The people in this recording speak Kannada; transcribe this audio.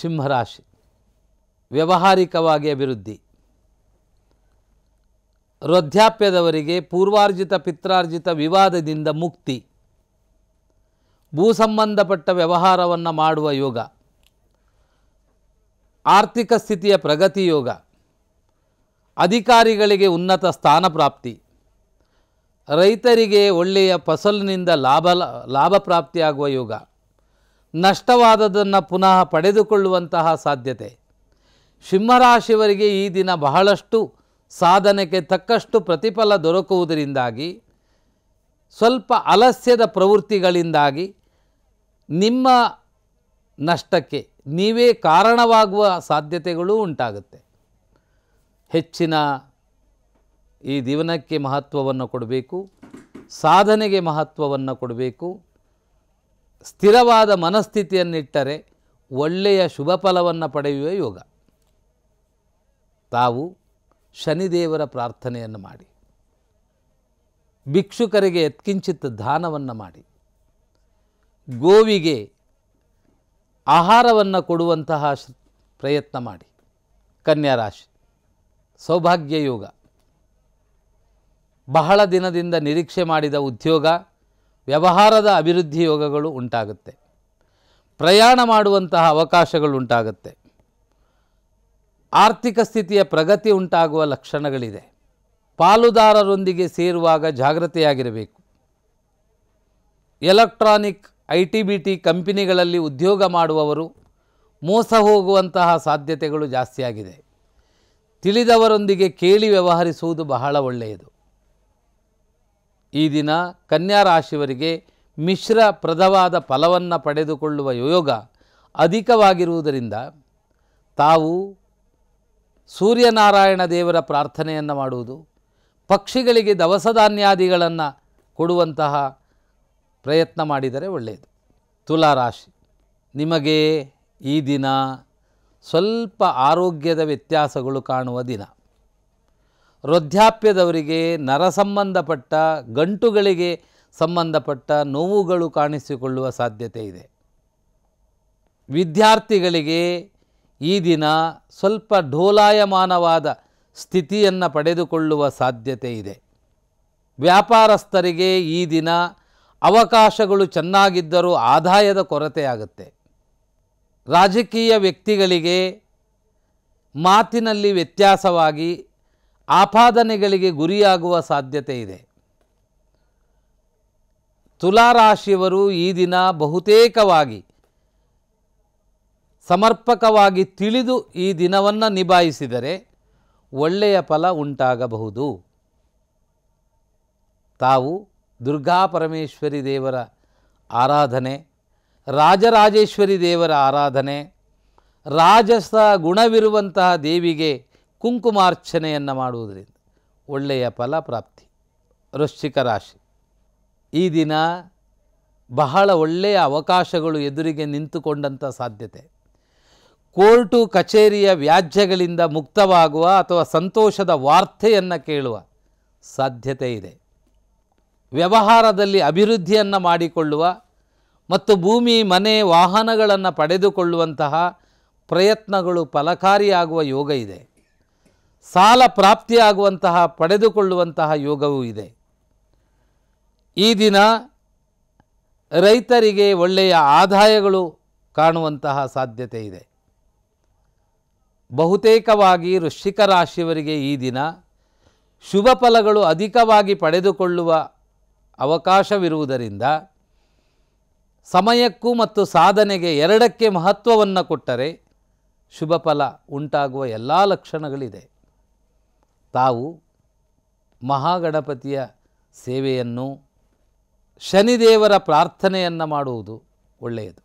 ಸಿಂಹರಾಶಿ ವ್ಯವಹಾರಿಕವಾಗಿ ಅಭಿವೃದ್ಧಿ ವೃದ್ಧಾಪ್ಯದವರಿಗೆ ಪೂರ್ವಾರ್ಜಿತ ಪಿತ್ರಾರ್ಜಿತ ವಿವಾದದಿಂದ ಮುಕ್ತಿ ಭೂ ಸಂಬಂಧಪಟ್ಟ ವ್ಯವಹಾರವನ್ನು ಮಾಡುವ ಯೋಗ ಆರ್ಥಿಕ ಸ್ಥಿತಿಯ ಪ್ರಗತಿ ಯೋಗ ಅಧಿಕಾರಿಗಳಿಗೆ ಉನ್ನತ ಸ್ಥಾನ ಪ್ರಾಪ್ತಿ ರೈತರಿಗೆ ಒಳ್ಳೆಯ ಫಸಲಿನಿಂದ ಲಾಭ ಲಾಭ ಪ್ರಾಪ್ತಿಯಾಗುವ ಯೋಗ ನಷ್ಟವಾದದನ್ನು ಪುನಃ ಪಡೆದುಕೊಳ್ಳುವಂತಹ ಸಾಧ್ಯತೆ ಸಿಂಹರಾಶಿಯವರಿಗೆ ಈ ದಿನ ಬಹಳಷ್ಟು ಸಾಧನೆಗೆ ತಕ್ಕಷ್ಟು ಪ್ರತಿಫಲ ದೊರಕುವುದರಿಂದಾಗಿ ಸ್ವಲ್ಪ ಅಲಸ್ಯದ ಪ್ರವೃತ್ತಿಗಳಿಂದಾಗಿ ನಿಮ್ಮ ನಷ್ಟಕ್ಕೆ ನೀವೇ ಕಾರಣವಾಗುವ ಸಾಧ್ಯತೆಗಳು ಉಂಟಾಗುತ್ತೆ ಹೆಚ್ಚಿನ ಈ ದಿವನಕ್ಕೆ ಮಹತ್ವವನ್ನು ಕೊಡಬೇಕು ಸಾಧನೆಗೆ ಮಹತ್ವವನ್ನು ಕೊಡಬೇಕು ಸ್ಥಿರವಾದ ಮನಸ್ಥಿತಿಯನ್ನಿಟ್ಟರೆ ಒಳ್ಳೆಯ ಶುಭ ಫಲವನ್ನು ಪಡೆಯುವ ಯೋಗ ತಾವು ಶನಿದೇವರ ಪ್ರಾರ್ಥನೆಯನ್ನು ಮಾಡಿ ಭಿಕ್ಷುಕರಿಗೆ ಎತ್ಕಿಂಚಿತ್ ದಾನವನ್ನು ಮಾಡಿ ಗೋವಿಗೆ ಆಹಾರವನ್ನು ಕೊಡುವಂತಹ ಪ್ರಯತ್ನ ಮಾಡಿ ಕನ್ಯಾ ರಾಶಿ ಸೌಭಾಗ್ಯ ಯೋಗ ಬಹಳ ದಿನದಿಂದ ನಿರೀಕ್ಷೆ ಮಾಡಿದ ಉದ್ಯೋಗ ವ್ಯವಹಾರದ ಅಭಿವೃದ್ಧಿ ಯೋಗಗಳು ಉಂಟಾಗುತ್ತೆ ಪ್ರಯಾಣ ಮಾಡುವಂತಹ ಅವಕಾಶಗಳು ಉಂಟಾಗುತ್ತೆ ಆರ್ಥಿಕ ಸ್ಥಿತಿಯ ಪ್ರಗತಿ ಉಂಟಾಗುವ ಲಕ್ಷಣಗಳಿದೆ ಪಾಲುದಾರರೊಂದಿಗೆ ಸೇರುವಾಗ ಜಾಗ್ರತೆಯಾಗಿರಬೇಕು electronic I T B T ಕಂಪನಿಗಳಲ್ಲಿ ಉದ್ಯೋಗ ಮಾಡುವವರು ಮೋಸ ಹೋಗುವಂತಹ ಸಾಧ್ಯತೆಗಳು ಜಾಸ್ತಿಯಾಗಿದೆ ತಿಳಿದವರೊಂದಿಗೆ ಕೇಳಿ ವ್ಯವಹರಿಸುವುದು ಬಹಳ ಒಳ್ಳೆಯದು ಈ ದಿನ ಕನ್ಯಾ ರಾಶಿಯವರಿಗೆ ಮಿಶ್ರ ಪ್ರದವಾದ ಫಲವನ್ನು ಪಡೆದುಕೊಳ್ಳುವ ಯೋಗ ಅಧಿಕವಾಗಿರುವುದರಿಂದ ತಾವು ಸೂರ್ಯನಾರಾಯಣ ದೇವರ ಪ್ರಾರ್ಥನೆಯನ್ನು ಮಾಡುವುದು ಪಕ್ಷಿಗಳಿಗೆ ದವಸ ಧಾನ್ಯಾದಿಗಳನ್ನು ಕೊಡುವಂತಹ ಪ್ರಯತ್ನ ಮಾಡಿದರೆ ಒಳ್ಳೆಯದು ತುಲಾರಾಶಿ ನಿಮಗೆ ಈ ದಿನ ಸ್ವಲ್ಪ ಆರೋಗ್ಯದ ವ್ಯತ್ಯಾಸಗಳು ಕಾಣುವ ದಿನ ವೃದ್ಧಾಪ್ಯದವರಿಗೆ ನರ ಸಂಬಂಧಪಟ್ಟ ಗಂಟುಗಳಿಗೆ ಸಂಬಂಧಪಟ್ಟ ನೋವುಗಳು ಕಾಣಿಸಿಕೊಳ್ಳುವ ಸಾಧ್ಯತೆ ಇದೆ ವಿದ್ಯಾರ್ಥಿಗಳಿಗೆ ಈ ದಿನ ಸ್ವಲ್ಪ ಡೋಲಾಯಮಾನವಾದ ಸ್ಥಿತಿಯನ್ನು ಪಡೆದುಕೊಳ್ಳುವ ಸಾಧ್ಯತೆ ಇದೆ ವ್ಯಾಪಾರಸ್ಥರಿಗೆ ಈ ದಿನ ಅವಕಾಶಗಳು ಚೆನ್ನಾಗಿದ್ದರೂ ಆದಾಯದ ಕೊರತೆಯಾಗುತ್ತೆ ರಾಜಕೀಯ ವ್ಯಕ್ತಿಗಳಿಗೆ ಮಾತಿನಲ್ಲಿ ವ್ಯತ್ಯಾಸವಾಗಿ ಆಪಾದನೆಗಳಿಗೆ ಗುರಿಯಾಗುವ ಸಾಧ್ಯತೆ ಇದೆ ತುಲಾರಾಶಿಯವರು ಈ ದಿನ ಬಹುತೇಕವಾಗಿ ಸಮರ್ಪಕವಾಗಿ ತಿಳಿದು ಈ ದಿನವನ್ನು ನಿಭಾಯಿಸಿದರೆ ಒಳ್ಳೆಯ ಫಲ ಉಂಟಾಗಬಹುದು ತಾವು ದುರ್ಗಾ ಪರಮೇಶ್ವರಿ ದೇವರ ಆರಾಧನೆ ರಾಜರಾಜೇಶ್ವರಿ ದೇವರ ಆರಾಧನೆ ರಾಜಸ ಗುಣವಿರುವಂತಹ ದೇವಿಗೆ ಕುಂಕುಮಾರ್ಚನೆಯನ್ನು ಮಾಡುವುದರಿಂದ ಒಳ್ಳೆಯ ಫಲ ಪ್ರಾಪ್ತಿ ವೃಶ್ಚಿಕ ರಾಶಿ ಈ ದಿನ ಬಹಳ ಒಳ್ಳೆಯ ಅವಕಾಶಗಳು ಎದುರಿಗೆ ನಿಂತುಕೊಂಡಂಥ ಸಾಧ್ಯತೆ ಕೋರ್ಟು ಕಚೇರಿಯ ವ್ಯಾಜ್ಯಗಳಿಂದ ಮುಕ್ತವಾಗುವ ಅಥವಾ ಸಂತೋಷದ ವಾರ್ತೆಯನ್ನು ಕೇಳುವ ಸಾಧ್ಯತೆ ಇದೆ ವ್ಯವಹಾರದಲ್ಲಿ ಅಭಿವೃದ್ಧಿಯನ್ನು ಮಾಡಿಕೊಳ್ಳುವ ಮತ್ತು ಭೂಮಿ ಮನೆ ವಾಹನಗಳನ್ನು ಪಡೆದುಕೊಳ್ಳುವಂತಹ ಪ್ರಯತ್ನಗಳು ಫಲಕಾರಿಯಾಗುವ ಯೋಗ ಇದೆ ಸಾಲ ಪ್ರಾಪ್ತಿಯಾಗುವಂತಹ ಪಡೆದುಕೊಳ್ಳುವಂತಹ ಯೋಗವೂ ಇದೆ ಈ ದಿನ ರೈತರಿಗೆ ಒಳ್ಳೆಯ ಆದಾಯಗಳು ಕಾಣುವಂತಹ ಸಾಧ್ಯತೆ ಇದೆ ಬಹುತೇಕವಾಗಿ ವೃಶ್ಚಿಕ ರಾಶಿಯವರಿಗೆ ಈ ದಿನ ಶುಭ ಫಲಗಳು ಅಧಿಕವಾಗಿ ಪಡೆದುಕೊಳ್ಳುವ ಅವಕಾಶವಿರುವುದರಿಂದ ಸಮಯಕ್ಕೂ ಮತ್ತು ಸಾಧನೆಗೆ ಎರಡಕ್ಕೆ ಮಹತ್ವವನ್ನು ಕೊಟ್ಟರೆ ಶುಭ ಫಲ ಉಂಟಾಗುವ ಎಲ್ಲ ಲಕ್ಷಣಗಳಿದೆ ತಾವು ಮಹಾಗಣಪತಿಯ ಸೇವೆಯನ್ನು ಶನಿದೇವರ ಪ್ರಾರ್ಥನೆಯನ್ನು ಮಾಡುವುದು ಒಳ್ಳೆಯದು